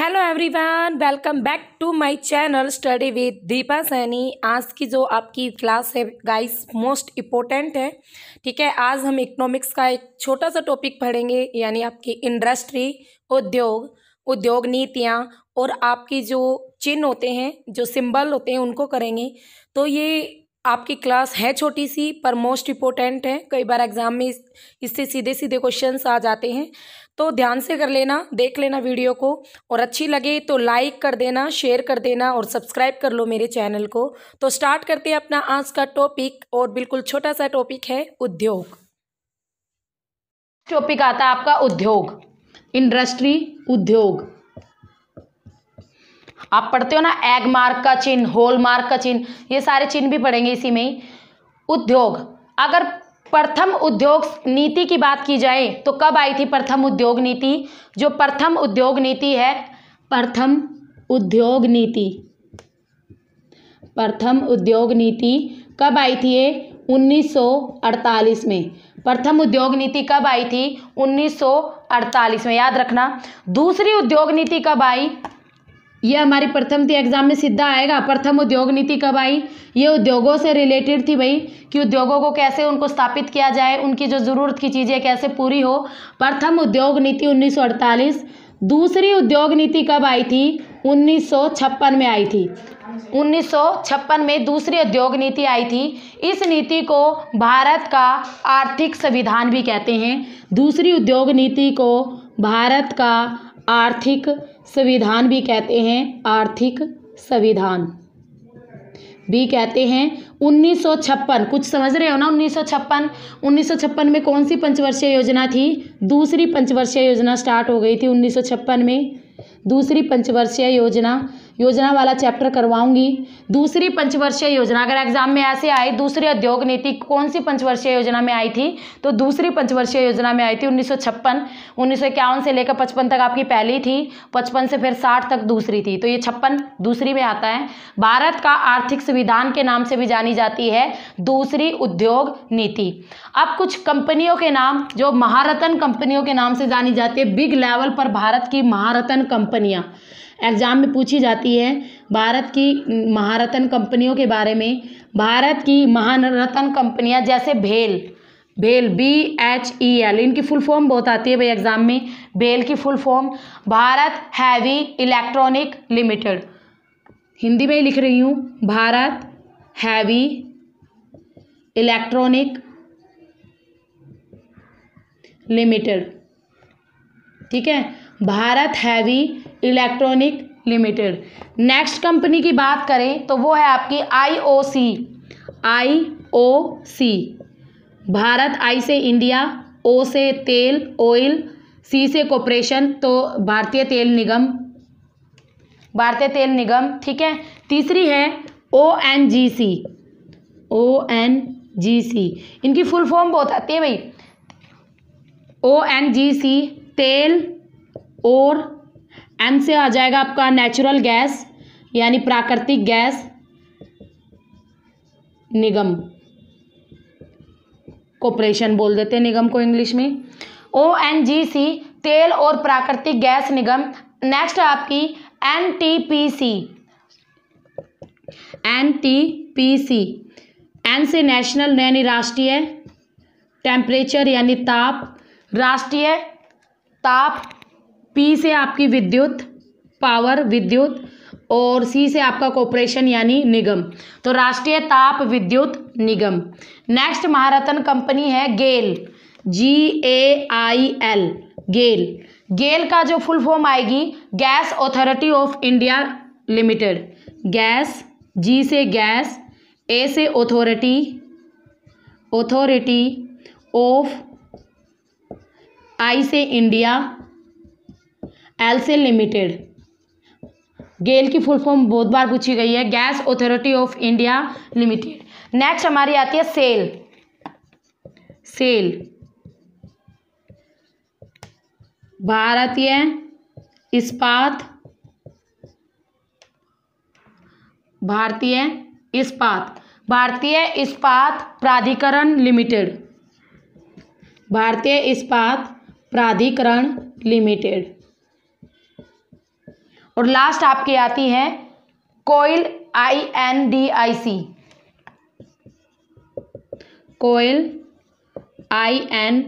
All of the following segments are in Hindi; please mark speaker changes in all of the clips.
Speaker 1: hello everyone welcome back to my channel study with Deepa Saini आज की जो आपकी क्लास है गाइस मोस्ट इम्पोर्टेंट है ठीक है आज हम इकोनॉमिक्स का एक छोटा सा टॉपिक पढ़ेंगे यानी आपकी इंडस्ट्री उद्योग उद्योग नीतियाँ और आपकी जो चिन्ह होते हैं जो सिंबल होते हैं उनको करेंगे तो ये आपकी क्लास है छोटी सी पर मोस्ट इम्पोर्टेंट है कई बार एग्ज़ाम में इससे सीधे सीधे क्वेश्चंस आ जाते हैं तो ध्यान से कर लेना देख लेना वीडियो को और अच्छी लगे तो लाइक कर देना शेयर कर देना और सब्सक्राइब कर लो मेरे चैनल को तो स्टार्ट करते हैं अपना आज का टॉपिक और बिल्कुल छोटा सा टॉपिक है उद्योग टॉपिक आता है आपका उद्योग इंडस्ट्री उद्योग आप पढ़ते हो ना एग मार्क का चिन्ह होल मार्क का चिन्ह ये सारे चिन्ह भी पढ़ेंगे इसी में ही उद्योग अगर प्रथम उद्योग नीति की बात की जाए तो कब आई थी प्रथम उद्योग नीति जो प्रथम उद्योग नीति है प्रथम उद्योग नीति प्रथम उद्योग नीति कब आई थी ये 1948 में प्रथम उद्योग नीति कब आई थी 1948 में याद रखना दूसरी उद्योग नीति कब आई ये हमारी प्रथम थी एग्जाम में सीधा आएगा प्रथम उद्योग नीति कब आई ये उद्योगों से रिलेटेड थी भाई कि उद्योगों को कैसे उनको स्थापित किया जाए उनकी जो ज़रूरत की चीज़ें कैसे पूरी हो प्रथम उद्योग नीति 1948 दूसरी उद्योग नीति कब आई थी 1956 में आई थी 1956 में दूसरी उद्योग नीति आई थी इस नीति को भारत का आर्थिक संविधान भी कहते हैं दूसरी उद्योग नीति को भारत का आर्थिक संविधान भी कहते हैं आर्थिक संविधान भी कहते हैं 1956 कुछ समझ रहे हो ना 1956 1956 में कौन सी पंचवर्षीय योजना थी दूसरी पंचवर्षीय योजना स्टार्ट हो गई थी 1956 में दूसरी पंचवर्षीय योजना योजना वाला चैप्टर करवाऊंगी दूसरी पंचवर्षीय योजना अगर एग्जाम में ऐसे आए दूसरी उद्योग नीति कौन सी पंचवर्षीय योजना में आई थी तो दूसरी पंचवर्षीय योजना में आई थी उन्नीस सौ छप्पन उन्नीस सौ इक्यावन से लेकर पचपन तक आपकी पहली थी पचपन से फिर साठ तक दूसरी थी तो ये छप्पन दूसरी में आता है भारत का आर्थिक संविधान के नाम से भी जानी जाती है दूसरी उद्योग नीति अब कुछ कंपनियों के नाम जो महारतन कंपनियों के नाम से जानी जाती है बिग लेवल पर भारत की महारतन कंपनियाँ एग्ज़ाम में पूछी जाती है भारत की महारत्न कंपनियों के बारे में भारत की महारत्न कंपनियां जैसे भेल भेल बी एच ई एल इनकी फुल फॉर्म बहुत आती है भाई एग्ज़ाम में भेल की full form Bharat heavy electronic limited Hindi में ही लिख रही हूँ भारत हैवी इलेक्ट्रॉनिक लिमिटेड ठीक है Bharat heavy electronic limited next company की बात करें तो वो है आपकी आई ओ सी आई ओ सी भारत आई से इंडिया ओ से तेल ऑयल सी से कॉपरेशन तो भारतीय तेल निगम भारतीय तेल निगम ठीक है तीसरी है ओ एन जी सी ओ एन जी सी इनकी फुल फॉर्म बहुत आती है भाई ओ एन जी सी तेल और एन से आ जाएगा आपका नेचुरल गैस यानी प्राकृतिक गैस निगम कॉपरेशन बोल देते हैं निगम को इंग्लिश में ओ एन जी सी तेल और प्राकृतिक गैस निगम नेक्स्ट आपकी N T P C N T P C N से नेशनल यानी राष्ट्रीय टेम्परेचर यानी ताप राष्ट्रीय ताप पी से आपकी विद्युत पावर विद्युत और सी से आपका कॉपरेशन यानी निगम तो राष्ट्रीय ताप विद्युत निगम नेक्स्ट महारत्न कंपनी है गेल जी ए आई एल गेल गेल का जो फुल फॉर्म आएगी gas authority of India limited gas G से गैस ए से अथॉरिटी अथॉरिटी ऑफ आई से इंडिया एलसेल लिमिटेड गेल की फुल फॉर्म बहुत बार पूछी गई है gas authority of India limited next हमारी आती है सेल सेल भारतीय इस्पात भारतीय इस्पात भारतीय इस्पात प्राधिकरण लिमिटेड भारतीय इस्पात प्राधिकरण लिमिटेड और लास्ट आपके आती है Coal I N D I C Coal I N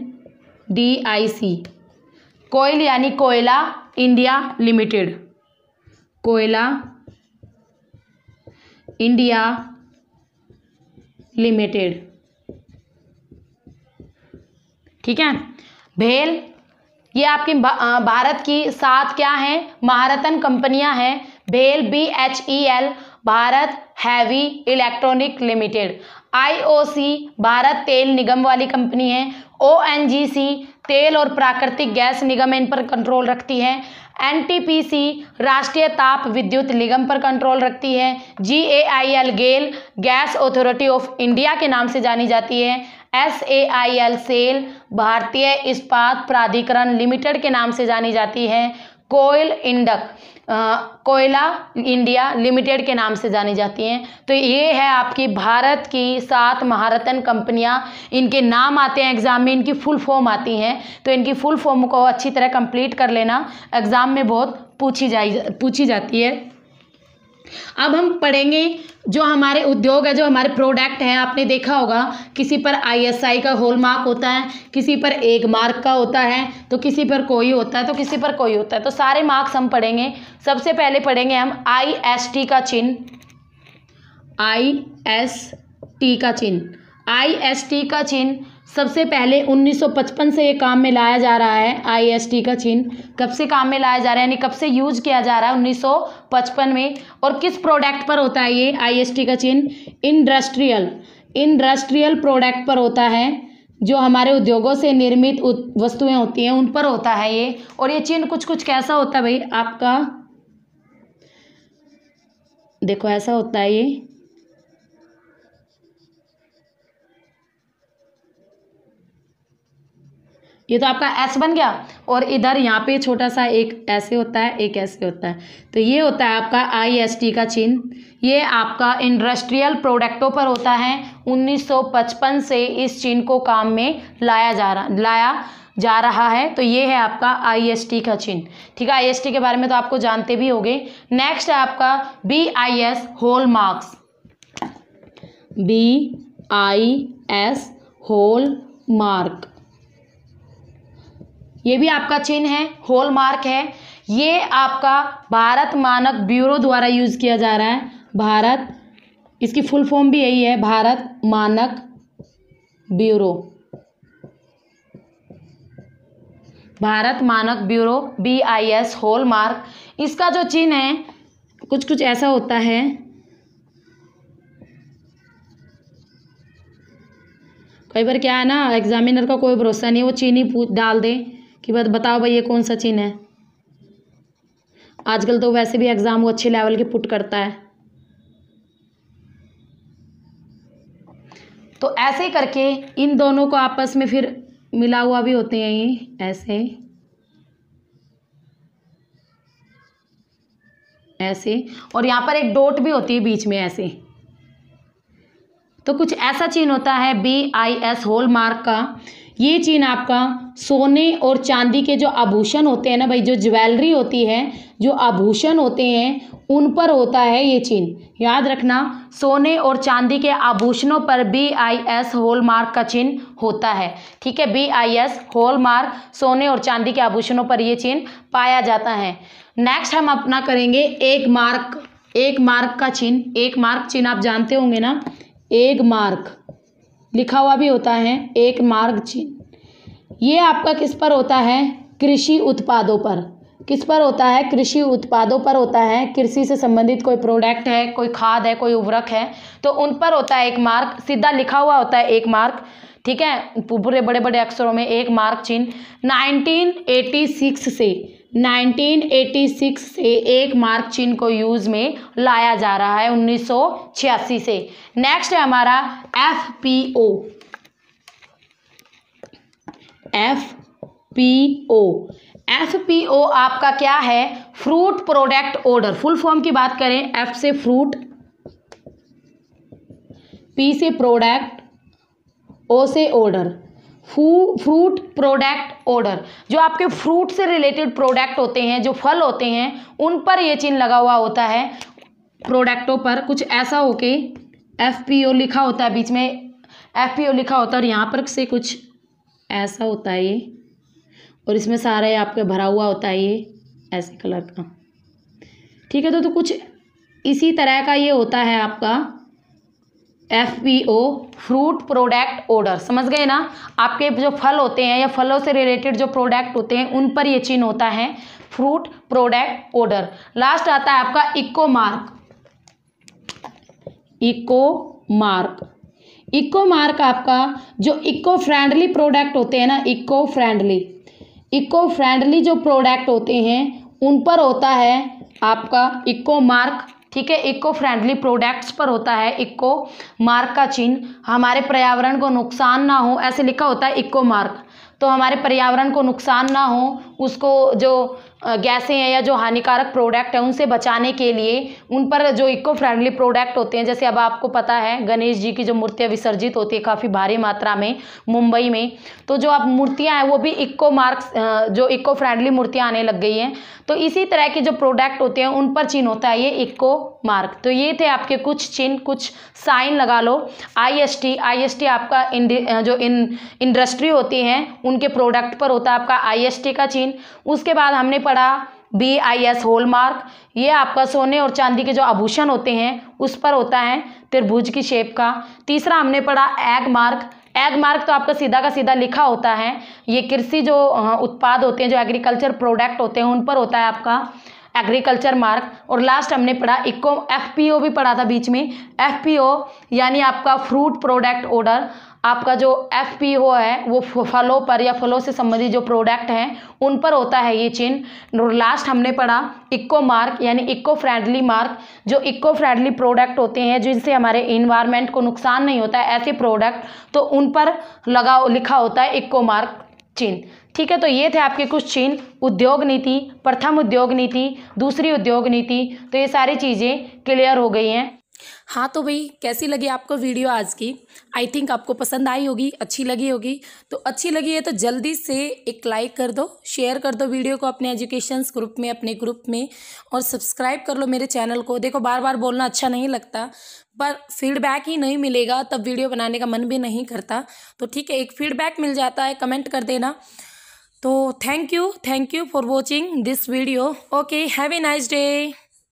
Speaker 1: D I C Coal यानी कोयला इंडिया लिमिटेड कोयला इंडिया लिमिटेड ठीक है भेल ये आपके भारत की सात क्या हैं महारतन कंपनियां हैं भेल B H E L Bharat heavy electronic limited IOC Bharat तेल निगम वाली कंपनी है ओएनजीसी तेल और प्राकृतिक गैस निगम इन पर कंट्रोल रखती है एनटीपीसी राष्ट्रीय ताप विद्युत निगम पर कंट्रोल रखती है G A I L GAIL gas authority of India के नाम से जानी जाती है S A I L SAIL भारतीय इस्पात प्राधिकरण लिमिटेड के नाम से जानी जाती है कोयल इंडक कोयला इंडिया लिमिटेड के नाम से जानी जाती हैं तो ये है आपकी भारत की सात महारतन कंपनियां इनके नाम आते हैं एग्ज़ाम में इनकी फुल फॉर्म आती हैं तो इनकी फुल फॉर्म को अच्छी तरह कंप्लीट कर लेना एग्ज़ाम में बहुत पूछी जा पूछी जाती है अब हम पढ़ेंगे जो हमारे उद्योग है जो हमारे प्रोडक्ट हैं आपने देखा होगा किसी पर आईएसआई का होल मार्क होता है किसी पर एक मार्क का होता है तो किसी पर कोई होता है तो किसी पर कोई होता है तो सारे मार्क्स हम पढ़ेंगे सबसे पहले पढ़ेंगे हम आईएसटी का चिन्ह आईएसटी का चिन्ह आईएसटी का चिन्ह सबसे पहले 1955 से ये काम में लाया जा रहा है आईएसटी का चिन्ह कब से काम में लाया जा रहा है यानी कब से यूज किया जा रहा है 1955 में और किस प्रोडक्ट पर होता है ये आईएसटी का चिन्ह इंडस्ट्रियल इंडस्ट्रियल प्रोडक्ट पर होता है जो हमारे उद्योगों से निर्मित वस्तुएं होती हैं उन पर होता है ये और ये चिन्ह कुछ कुछ कैसा होता है भाई आपका देखो ऐसा होता है ये ये तो आपका एस बन गया और इधर यहाँ पे छोटा सा एक ऐसे होता है एक ऐसे होता है तो ये होता है आपका आई एस टी का चिन्ह ये आपका इंडस्ट्रियल प्रोडक्टों पर होता है 1955 से इस चिन्ह को काम में लाया जा रहा लाया जा रहा है तो ये है आपका आईएसटी का चिन्ह ठीक है आईएसटी के बारे में तो आपको जानते भी होंगे नेक्स्ट है आपका B I S hallmarks B I S hallmark ये भी आपका चिन्ह है होल मार्क है ये आपका भारत मानक ब्यूरो द्वारा यूज़ किया जा रहा है भारत इसकी फुल फॉर्म भी यही है भारत मानक ब्यूरो भारत मानक bureau B I S hallmark इसका जो चिन्ह है कुछ कुछ ऐसा होता है कई बार क्या है ना एग्जामिनर का कोई भरोसा नहीं वो चीनी पूछ डाल दे कि बस बताओ भाई ये कौन सा चिन्ह है आजकल तो वैसे भी एग्ज़ाम वो अच्छे लेवल के पुट करता है तो ऐसे करके इन दोनों को आपस में फिर मिला हुआ भी होते हैं ये ऐसे ऐसे और यहां पर एक डोट भी होती है बीच में ऐसे तो कुछ ऐसा चिन्ह होता है B I S hallmark का ये चीन आपका सोने और चांदी के जो आभूषण होते हैं ना भाई जो ज्वेलरी होती है जो आभूषण होते हैं उन पर होता है ये चिन्ह याद रखना सोने और चांदी के आभूषणों पर B I S hallmark का चिन्ह होता है ठीक है B I S hallmark सोने और चांदी के आभूषणों पर ये चिन्ह पाया जाता है नेक्स्ट हम अपना करेंगे एक मार्क एक मार्क का चिन्ह एक मार्क चिन्ह आप जानते होंगे ना एक मार्क लिखा हुआ भी होता है एक मार्ग चिन्ह ये आपका किस पर होता है कृषि उत्पादों पर किस पर होता है कृषि उत्पादों पर होता है कृषि से संबंधित कोई प्रोडक्ट है कोई खाद है कोई उर्वरक है तो उन पर होता है एक मार्क सीधा लिखा हुआ होता है एक मार्क ठीक है पूरे बड़े बड़े अक्षरों में एक मार्क चिन्ह 1986 से 1986 से एक मार्क चिन्ह को यूज में लाया जा रहा है 1986 से नेक्स्ट है हमारा F P O F P O F P O आपका क्या है fruit product order full form की बात करें एफ से फ्रूट पी से प्रोडक्ट ओ से ऑर्डर फ्रूट प्रोडक्ट ऑर्डर जो आपके फ्रूट से रिलेटेड प्रोडक्ट होते हैं जो फल होते हैं उन पर यह चिन्ह लगा हुआ होता है प्रोडक्टों पर कुछ ऐसा हो के एफ पी ओ लिखा होता है बीच में एफ पी ओ लिखा होता है और यहाँ पर से कुछ ऐसा होता है ये और इसमें सारा आपके भरा हुआ होता है ये ऐसे कलर का ठीक है तो, तो कुछ इसी तरह का ये होता है आपका F P O fruit product order समझ गए ना आपके जो फल होते हैं या फलों से रिलेटेड जो प्रोडक्ट होते हैं उन पर ये चिन्ह होता है फ्रूट प्रोडक्ट ऑर्डर लास्ट आता है आपका eco mark eco mark eco mark आपका जो इको फ्रेंडली प्रोडक्ट होते हैं ना इको फ्रेंडली इको फ्रेंडली जो प्रोडक्ट होते हैं उन पर होता है आपका इको मार्क ठीक है इको फ्रेंडली प्रोडक्ट्स पर होता है इको मार्क का चिन्ह हमारे पर्यावरण को नुकसान ना हो ऐसे लिखा होता है इको मार्क तो हमारे पर्यावरण को नुकसान ना हो उसको जो गैसें हैं या जो हानिकारक प्रोडक्ट हैं उनसे बचाने के लिए उन पर जो इको फ्रेंडली प्रोडक्ट होते हैं जैसे अब आपको पता है गणेश जी की जो मूर्तियाँ विसर्जित होती है काफ़ी भारी मात्रा में मुंबई में तो जो अब मूर्तियाँ हैं वो भी इको मार्क्स जो इको फ्रेंडली मूर्तियाँ आने लग गई हैं तो इसी तरह के जो प्रोडक्ट होते हैं उन पर चिन्ह होता है ये इक्को मार्क तो ये थे आपके कुछ चिन्ह कुछ साइन लगा लो एस टी आपका जो इन इंडस्ट्री होती है उनके प्रोडक्ट पर होता है आपका टी का चिन्ह उसके बाद हमने पड़ा बी आई एस होलमार्क ये आपका सोने और चांदी के जो आभूषण होते हैं उस पर होता है त्रिभुज की शेप का तीसरा हमने पढ़ा एग मार्क एग मार्क तो आपका सीधा का सीधा लिखा होता है ये कृषि जो उत्पाद होते हैं जो एग्रीकल्चर प्रोडक्ट होते हैं उन पर होता है आपका एग्रीकल्चर मार्क और लास्ट हमने पढ़ा इको एफ भी पढ़ा था बीच में एफ यानी आपका फ्रूट प्रोडक्ट ऑर्डर आपका जो एफ पी ओ है वो फलों पर या फलों से संबंधित जो प्रोडक्ट हैं उन पर होता है ये चिन्ह लास्ट हमने पढ़ा इको मार्क यानी इको फ्रेंडली मार्क जो इको फ्रेंडली प्रोडक्ट होते हैं जिनसे हमारे इन्वायरमेंट को नुकसान नहीं होता है ऐसे प्रोडक्ट तो उन पर लगा लिखा होता है इको मार्क चिन्ह ठीक है तो ये थे आपके कुछ चिन्ह उद्योग नीति प्रथम उद्योग नीति दूसरी उद्योग नीति तो ये सारी चीज़ें क्लियर हो गई हैं हाँ तो भाई कैसी लगी आपको वीडियो आज की आई थिंक आपको पसंद आई होगी अच्छी लगी होगी तो अच्छी लगी है तो जल्दी से एक लाइक कर दो शेयर कर दो वीडियो को अपने एजुकेशन ग्रुप में अपने ग्रुप में और सब्सक्राइब कर लो मेरे चैनल को देखो बार बार बोलना अच्छा नहीं लगता पर फीडबैक ही नहीं मिलेगा तब वीडियो बनाने का मन भी नहीं करता तो ठीक है एक फीडबैक मिल जाता है कमेंट कर देना तो thank you thank you for watching this video okay have a nice day